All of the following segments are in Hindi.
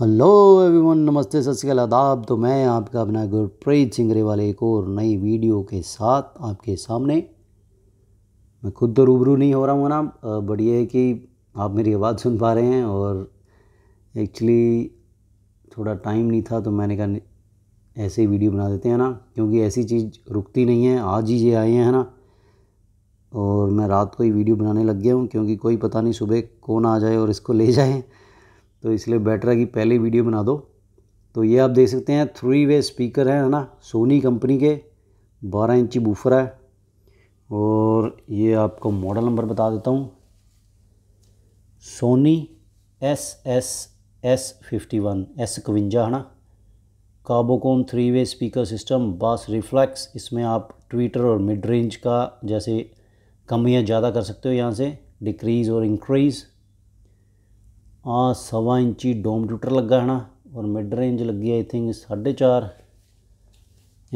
हेलो एवरीवन नमस्ते सत श्रीकाल आदाब तो मैं आपका अपना गुरप्रीत सिंगरे वाले एक और नई वीडियो के साथ आपके सामने मैं खुद तो रूबरू नहीं हो रहा हूँ ना बट ये है कि आप मेरी आवाज़ सुन पा रहे हैं और एक्चुअली थोड़ा टाइम नहीं था तो मैंने कहा ऐसे ही वीडियो बना देते हैं ना क्योंकि ऐसी चीज़ रुकती नहीं है आज ही ये आए हैं ना और मैं रात को ही वीडियो बनाने लग गया हूँ क्योंकि कोई पता नहीं सुबह कौन आ जाए और इसको ले जाए तो इसलिए बेटर है कि पहले वीडियो बना दो तो ये आप देख सकते हैं थ्री वे स्पीकर हैं है ना सोनी कंपनी के बारह इंची बूफर है और ये आपको मॉडल नंबर बता देता हूँ Sony S S S fifty one S इकवंजा है ना काबोकॉम three way speaker system bass reflex इसमें आप ट्विटर और मिड रेंज का जैसे कम या ज़्यादा कर सकते हो यहाँ से डिक्रीज़ और इंक्रीज़ सवा डोम ਸਵਾ लगा है ना और मिड रेंज लगी आई थिंक साढ़े चार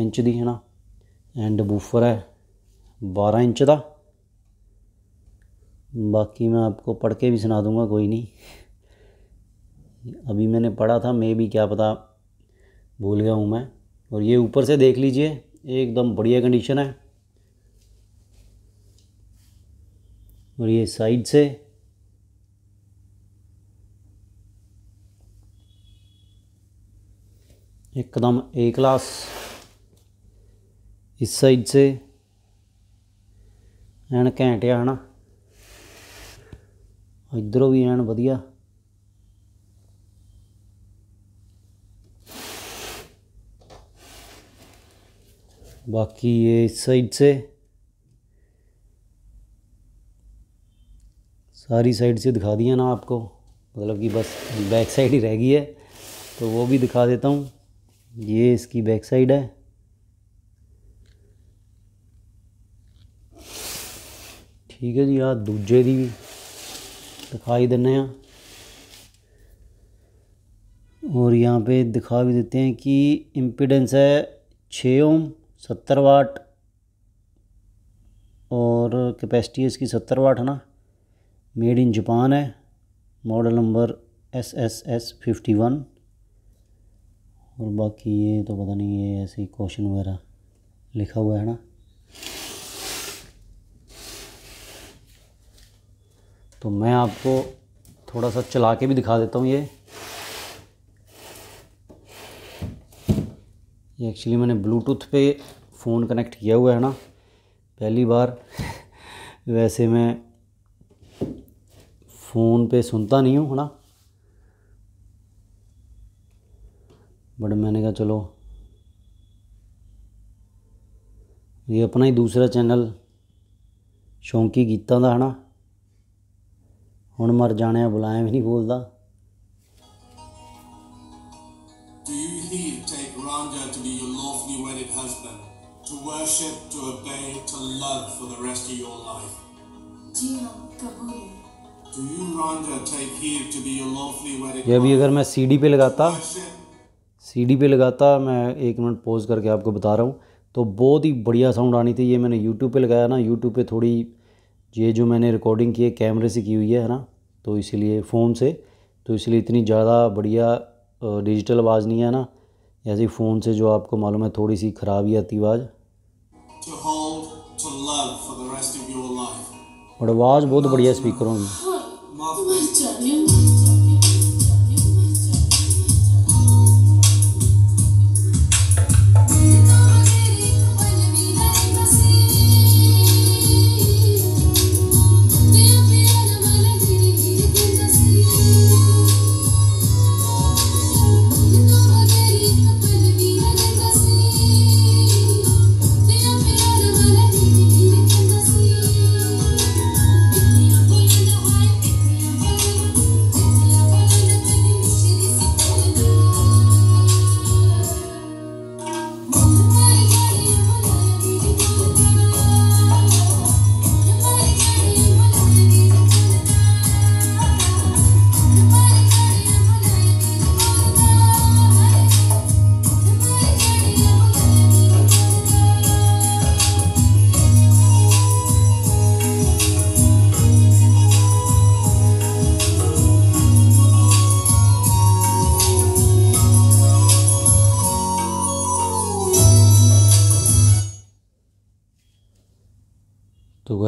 इंच की है ना एंड बूफर है बारह इंच का बाकी मैं आपको पढ़ के भी सुना दूंगा कोई नहीं अभी मैंने पढ़ा था मैं भी क्या पता भूल गया हूँ मैं और ये ऊपर से देख लीजिए एकदम बढ़िया कंडीशन है और ये साइड से एकदम ए क्लास इस साइड से एन घेंट है ना इधरों भी एन वधिया बाकी ये इस साइड से सारी साइड से दिखा दिया ना आपको मतलब कि बस बैक साइड ही रह गई है तो वो भी दिखा देता हूँ ये इसकी बैक साइड है ठीक है जी आ दूजे की भी दिखाई देने और यहाँ पे दिखा भी देते हैं कि इम्पीडेंस है छः ओम सत्तर वाट और कैपेसिटी इसकी सत्तर वाट है ना मेड इन जापान है model number S S S fifty one और बाकी ये तो पता नहीं ये ऐसे ही क्वेश्चन वगैरह लिखा हुआ है ना तो मैं आपको थोड़ा सा चला के भी दिखा देता हूँ ये ये एक्चुअली मैंने ब्लूटूथ पे फ़ोन कनेक्ट किया हुआ है ना पहली बार वैसे मैं फ़ोन पे सुनता नहीं हूँ है ना बट मैंने कहा चलो ये अपना ही दूसरा चैनल ਸ਼ੌਂਕੀ ਗੀਤਾਂ ਦਾ ਹਨਾ ਹੁਣ ਮਰ ਜਾਣਿਆ ਬੁਲਾਇਆ ਵੀ ਨਹੀਂ ਬੋਲਦਾ to worship to obey to love for the rest of your life ji ha kabul do you ranja take heed to be your lawfully wedded ye abhi agar main cd pe lagata worship, CD पे लगाता मैं एक मिनट पॉज करके आपको बता रहा हूँ तो बहुत ही बढ़िया साउंड आनी थी ये मैंने यूट्यूब पे लगाया ना यूट्यूब पे थोड़ी ये जो मैंने रिकॉर्डिंग की है कैमरे से की हुई है ना तो इसीलिए फ़ोन से तो इसलिए इतनी ज़्यादा बढ़िया डिजिटल आवाज़ नहीं है ना ऐसे फ़ोन से जो आपको मालूम है थोड़ी सी ख़राब ही आती आवाज़ और आवाज़ बहुत बढ़िया स्पीकरों की हाँ,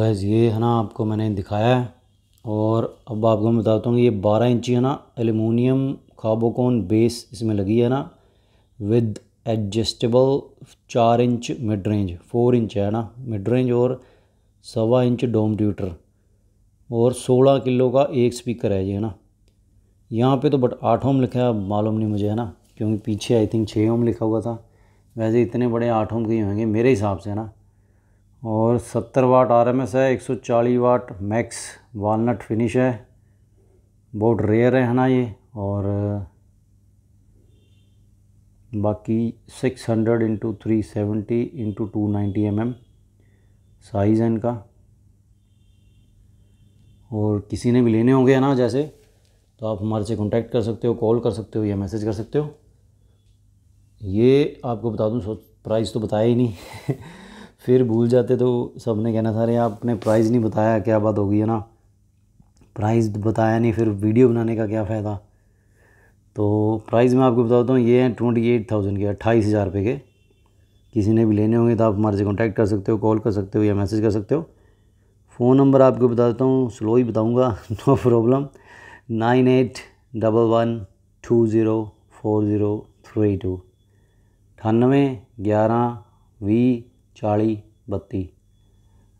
गैस ये है ना आपको मैंने दिखाया है और अब आपको मैं बताता हूँ ये बारह इंची है ना एलमिनियम खाबोकोन बेस इसमें लगी है ना विद एडजस्टेबल चार inch mid range four inch है ना मिड रेंज और सवा इंच डोम ट्यूटर और सोलह किलो का एक स्पीकर है ये है ना यहाँ पे तो बट आठ ओम लिखा है मालूम नहीं मुझे है ना क्योंकि पीछे आई थिंक छः ओम लिखा हुआ था वैसे इतने बड़े आठ ओम के होंगे मेरे हिसाब से है ना और 70 वाट आरएमएस है 140 वाट मैक्स वालनट फिनिश है बहुत रेयर है ना ये और बाकी 600 hundred into three seventy into two ninety M M size है इनका और किसी ने भी लेने होंगे ना जैसे तो आप हमारे से कांटेक्ट कर सकते हो कॉल कर सकते हो या मैसेज कर सकते हो ये आपको बता दूँ प्राइस तो बताया ही नहीं फिर भूल जाते तो सब ने कहना था अरे आपने प्राइस नहीं बताया क्या बात होगी है ना प्राइस बताया नहीं फिर वीडियो बनाने का क्या फ़ायदा तो प्राइस मैं आपको बताता हूँ ये हैं ट्वेंटी एट थाउजेंड के अट्ठाईस हज़ार रुपये के किसी ने भी लेने होंगे तो आप हमारे से कॉन्टैक्ट कर सकते हो कॉल कर सकते हो या मैसेज कर सकते हो फ़ोन नंबर आपको बता देता हूँ स्लो ही बताऊँगा no problem nine eight double one two zero four zero three two अठानवे ग्यारह वी चाली बत्ती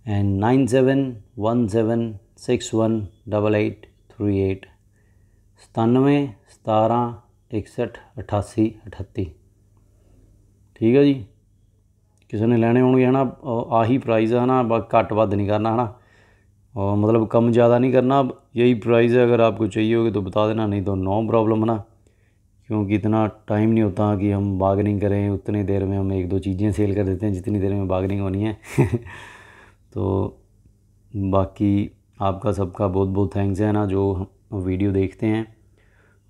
and nine seven one seven six one double eight three eight सतानवे सतारह इकसठ अठासी अठत्ती ठीक ਠੀਕ ਹੈ ਜੀ ਕਿਸੇ ਨੇ ਲੈਣੇ है ना आही प्राइज है ना ਬਸ ਘੱਟ ਵੱਧ ਨਹੀਂ ਕਰਨਾ ਹਨਾ और मतलब कम ज़्यादा नहीं करना यही प्राइज है अगर आपको चाहिए होगी तो बता देना नहीं तो नो प्रॉब्लम है ना क्योंकि इतना टाइम नहीं होता कि हम बार्गनिंग करें उतनी देर में हम एक दो चीज़ें सेल कर देते हैं जितनी देर में बार्गनिंग होनी है तो बाकी आपका सबका बहुत बहुत थैंक्स है ना जो वीडियो देखते हैं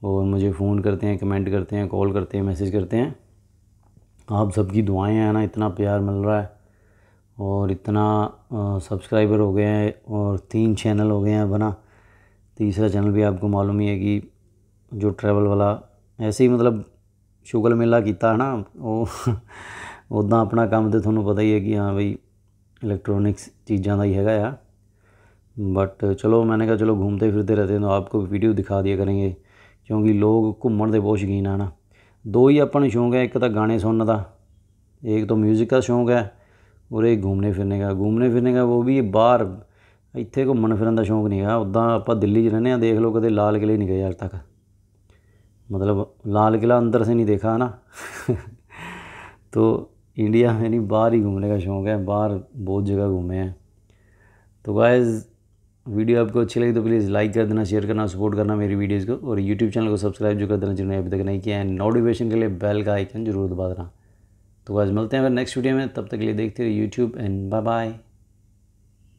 और मुझे फ़ोन करते हैं कमेंट करते हैं कॉल करते हैं मैसेज करते हैं आप सबकी दुआएं हैं ना इतना प्यार मिल रहा है और इतना सब्सक्राइबर हो गए हैं और तीन चैनल हो गए हैं बना तीसरा चैनल भी आपको मालूम ही है कि जो ट्रैवल वाला ਐਸੀ ਮਤਲਬ ਸ਼ੁਗਲ ਮੇਲਾ ਕੀਤਾ ਹਨਾ ਉਹ ਉਦਾਂ ਆਪਣਾ ਕੰਮ ਤੇ ਤੁਹਾਨੂੰ ਪਤਾ ਹੀ ਹੈ ਕਿ ਹਾਂ ਬਈ ਇਲੈਕਟ੍ਰੋਨਿਕਸ ਚੀਜ਼ਾਂ ਦਾ ਹੀ ਹੈਗਾ ਆ ਬਟ ਚਲੋ ਮੈਨੇ ਕਿਹਾ ਚਲੋ ਘੁੰਮਦੇ ਫਿਰਦੇ ਰਹਤੇ ਤਾਂ ਆਪਕੋ ਵੀਡੀਓ ਦਿਖਾ ਦਿਆ ਕਰਾਂਗੇ ਕਿਉਂਕਿ ਲੋਕ ਘੁੰਮਣ ਦੇ ਬਹੁਤ ਸ਼ੌਕੀਨ ਨਾ ਦੋ ਹੀ ਆਪਾਂ ਨੂੰ ਸ਼ੌਂਕ ਹੈ ਇੱਕ ਤਾਂ ਗਾਣੇ ਸੁਣਨ ਦਾ ਇੱਕ ਤਾਂ 뮤직 ਦਾ ਸ਼ੌਂਕ ਹੈ ਔਰ ਇਹ ਘੁੰਮਨੇ ਫਿਰਨੇ ਦਾ ਘੁੰਮਨੇ ਫਿਰਨੇ ਦਾ ਉਹ ਵੀ ਬਾਹਰ ਇੱਥੇ ਘੁੰਮਣ ਫਿਰਨ ਦਾ ਸ਼ੌਂਕ ਨਹੀਂ ਹੈ ਉਦਾਂ ਆਪਾਂ ਦਿੱਲੀ 'ਚ ਰਹਿੰਦੇ ਆ ਦੇਖ ਲਓ ਕਦੇ ਲਾਲ ਕਿਲੇ ਨਹੀਂ ਗਏ ਅਜੇ ਤੱਕ मतलब लाल किला अंदर से नहीं देखा ना तो इंडिया में नहीं बाहर ही घूमने का शौक़ है बाहर बहुत जगह घूमे हैं तो गाइस वीडियो आपको अच्छी लगी तो प्लीज़ लाइक कर देना शेयर करना सपोर्ट करना मेरी वीडियोज़ को और यूट्यूब चैनल को सब्सक्राइब जो कर देना जिन्होंने अभी तक नहीं किया है नोटिफिकेशन के लिए बेल का आइकन जरूर दबा देना तो गाइस मिलते हैं अगर नेक्स्ट वीडियो में तब तक के लिए देखते रहिए यूट्यूब एंड बाय बाय